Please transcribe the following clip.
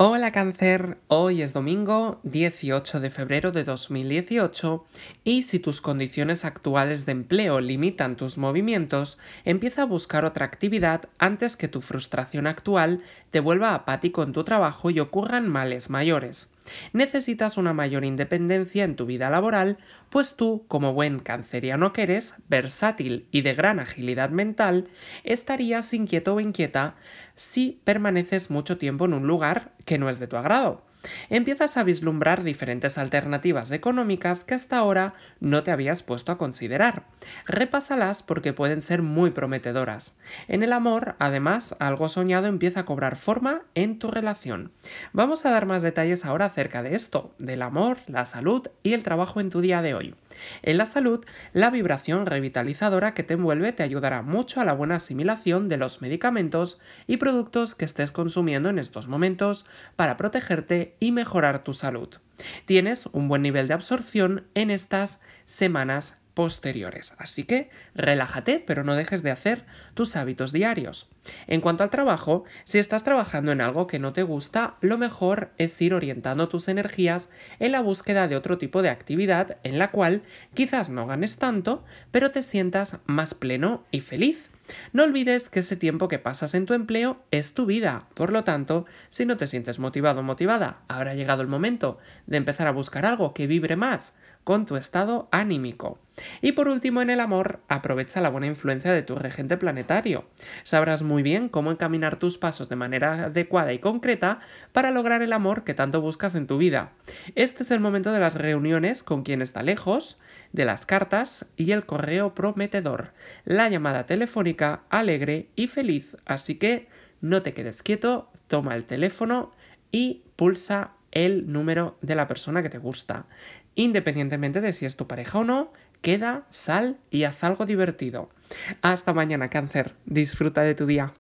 Hola cáncer, hoy es domingo 18 de febrero de 2018 y si tus condiciones actuales de empleo limitan tus movimientos, empieza a buscar otra actividad antes que tu frustración actual te vuelva apático en tu trabajo y ocurran males mayores. Necesitas una mayor independencia en tu vida laboral, pues tú, como buen canceriano que eres, versátil y de gran agilidad mental, estarías inquieto o inquieta si permaneces mucho tiempo en un lugar que no es de tu agrado empiezas a vislumbrar diferentes alternativas económicas que hasta ahora no te habías puesto a considerar. Repásalas porque pueden ser muy prometedoras. En el amor, además, algo soñado empieza a cobrar forma en tu relación. Vamos a dar más detalles ahora acerca de esto, del amor, la salud y el trabajo en tu día de hoy. En la salud, la vibración revitalizadora que te envuelve te ayudará mucho a la buena asimilación de los medicamentos y productos que estés consumiendo en estos momentos para protegerte y mejorar tu salud. Tienes un buen nivel de absorción en estas semanas posteriores. Así que relájate, pero no dejes de hacer tus hábitos diarios. En cuanto al trabajo, si estás trabajando en algo que no te gusta, lo mejor es ir orientando tus energías en la búsqueda de otro tipo de actividad en la cual quizás no ganes tanto, pero te sientas más pleno y feliz. No olvides que ese tiempo que pasas en tu empleo es tu vida, por lo tanto, si no te sientes motivado o motivada, habrá llegado el momento de empezar a buscar algo que vibre más con tu estado anímico. Y por último, en el amor, aprovecha la buena influencia de tu regente planetario. Sabrás muy bien cómo encaminar tus pasos de manera adecuada y concreta para lograr el amor que tanto buscas en tu vida. Este es el momento de las reuniones con quien está lejos, de las cartas y el correo prometedor, la llamada telefónica alegre y feliz. Así que no te quedes quieto, toma el teléfono y pulsa el número de la persona que te gusta. Independientemente de si es tu pareja o no, queda, sal y haz algo divertido. Hasta mañana, cáncer. Disfruta de tu día.